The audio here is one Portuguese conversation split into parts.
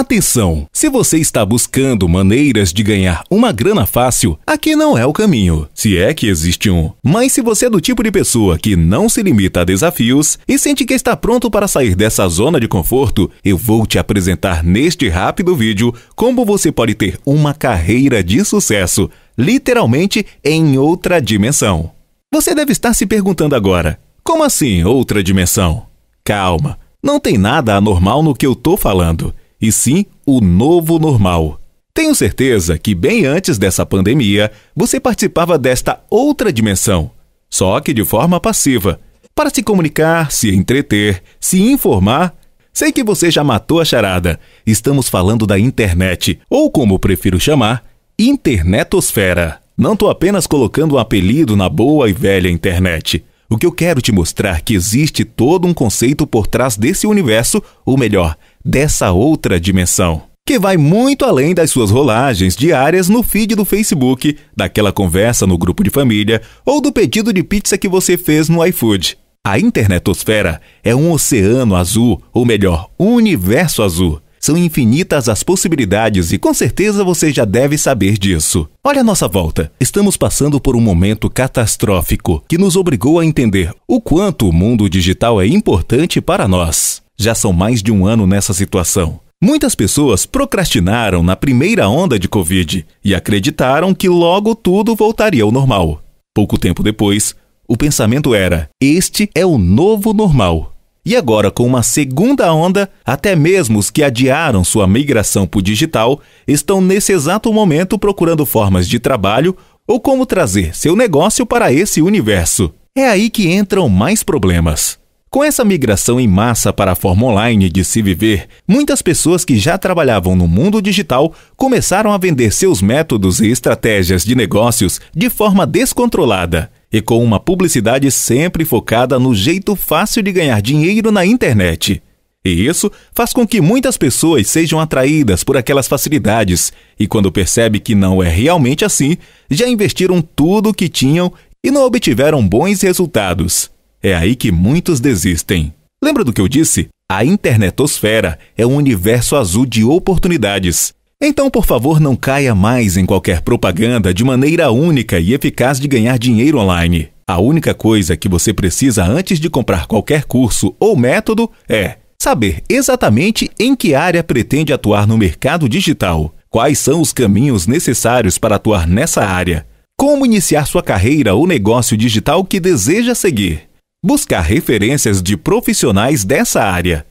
Atenção! Se você está buscando maneiras de ganhar uma grana fácil, aqui não é o caminho, se é que existe um. Mas se você é do tipo de pessoa que não se limita a desafios e sente que está pronto para sair dessa zona de conforto, eu vou te apresentar neste rápido vídeo como você pode ter uma carreira de sucesso, literalmente em outra dimensão. Você deve estar se perguntando agora: como assim outra dimensão? Calma, não tem nada anormal no que eu estou falando e sim o novo normal. Tenho certeza que bem antes dessa pandemia, você participava desta outra dimensão, só que de forma passiva, para se comunicar, se entreter, se informar. Sei que você já matou a charada. Estamos falando da internet, ou como prefiro chamar, internetosfera. Não estou apenas colocando um apelido na boa e velha internet. O que eu quero te mostrar é que existe todo um conceito por trás desse universo, ou melhor, dessa outra dimensão, que vai muito além das suas rolagens diárias no feed do Facebook, daquela conversa no grupo de família ou do pedido de pizza que você fez no iFood. A internetosfera é um oceano azul, ou melhor, um universo azul. São infinitas as possibilidades e com certeza você já deve saber disso. Olha a nossa volta. Estamos passando por um momento catastrófico que nos obrigou a entender o quanto o mundo digital é importante para nós. Já são mais de um ano nessa situação. Muitas pessoas procrastinaram na primeira onda de Covid e acreditaram que logo tudo voltaria ao normal. Pouco tempo depois, o pensamento era: este é o novo normal. E agora, com uma segunda onda, até mesmo os que adiaram sua migração para o digital estão nesse exato momento procurando formas de trabalho ou como trazer seu negócio para esse universo. É aí que entram mais problemas. Com essa migração em massa para a forma online de se viver, muitas pessoas que já trabalhavam no mundo digital começaram a vender seus métodos e estratégias de negócios de forma descontrolada e com uma publicidade sempre focada no jeito fácil de ganhar dinheiro na internet. E isso faz com que muitas pessoas sejam atraídas por aquelas facilidades e, quando percebe que não é realmente assim, já investiram tudo o que tinham e não obtiveram bons resultados. É aí que muitos desistem. Lembra do que eu disse? A internetosfera é um universo azul de oportunidades. Então, por favor, não caia mais em qualquer propaganda de maneira única e eficaz de ganhar dinheiro online. A única coisa que você precisa antes de comprar qualquer curso ou método é saber exatamente em que área pretende atuar no mercado digital, quais são os caminhos necessários para atuar nessa área, como iniciar sua carreira ou negócio digital que deseja seguir Buscar referências de profissionais dessa área.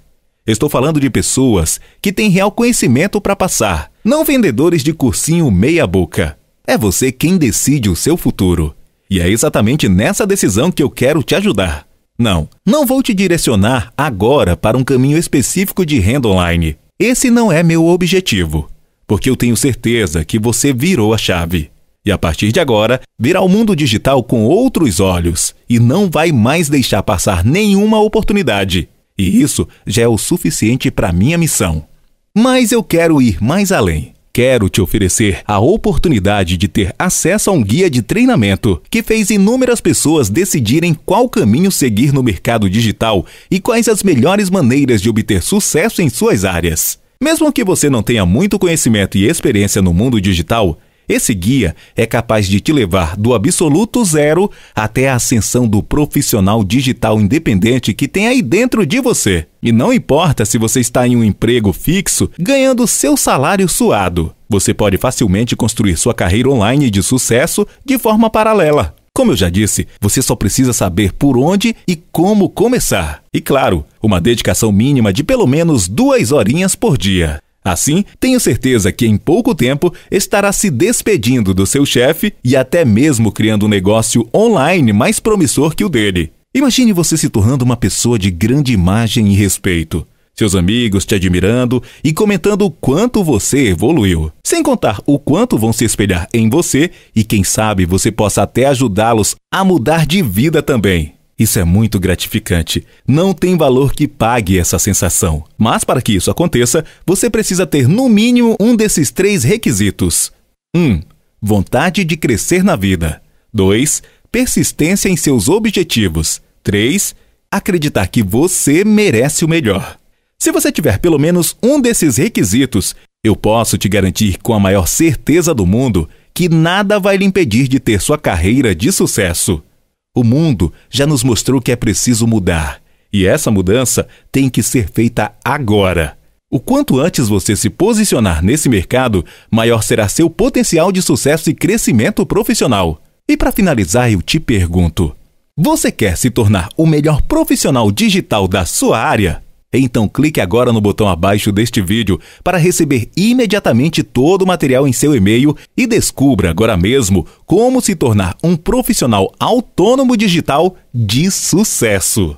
Estou falando de pessoas que têm real conhecimento para passar, não vendedores de cursinho meia-boca. É você quem decide o seu futuro. E é exatamente nessa decisão que eu quero te ajudar. Não, não vou te direcionar agora para um caminho específico de renda online. Esse não é meu objetivo, porque eu tenho certeza que você virou a chave. E a partir de agora, virá o mundo digital com outros olhos e não vai mais deixar passar nenhuma oportunidade. E isso já é o suficiente para minha missão. Mas eu quero ir mais além. Quero te oferecer a oportunidade de ter acesso a um guia de treinamento que fez inúmeras pessoas decidirem qual caminho seguir no mercado digital e quais as melhores maneiras de obter sucesso em suas áreas. Mesmo que você não tenha muito conhecimento e experiência no mundo digital, esse guia é capaz de te levar do absoluto zero até a ascensão do profissional digital independente que tem aí dentro de você. E não importa se você está em um emprego fixo, ganhando seu salário suado. Você pode facilmente construir sua carreira online de sucesso de forma paralela. Como eu já disse, você só precisa saber por onde e como começar. E claro, uma dedicação mínima de pelo menos duas horinhas por dia. Assim, tenho certeza que em pouco tempo estará se despedindo do seu chefe e até mesmo criando um negócio online mais promissor que o dele. Imagine você se tornando uma pessoa de grande imagem e respeito. Seus amigos te admirando e comentando o quanto você evoluiu. Sem contar o quanto vão se espelhar em você e quem sabe você possa até ajudá-los a mudar de vida também. Isso é muito gratificante. Não tem valor que pague essa sensação. Mas para que isso aconteça, você precisa ter no mínimo um desses três requisitos: 1. Um, vontade de crescer na vida. 2. Persistência em seus objetivos. 3. Acreditar que você merece o melhor. Se você tiver pelo menos um desses requisitos, eu posso te garantir com a maior certeza do mundo que nada vai lhe impedir de ter sua carreira de sucesso. O mundo já nos mostrou que é preciso mudar, e essa mudança tem que ser feita agora. O quanto antes você se posicionar nesse mercado, maior será seu potencial de sucesso e crescimento profissional. E para finalizar, eu te pergunto: você quer se tornar o melhor profissional digital da sua área? Então clique agora no botão abaixo deste vídeo para receber imediatamente todo o material em seu e-mail e descubra agora mesmo como se tornar um profissional autônomo digital de sucesso.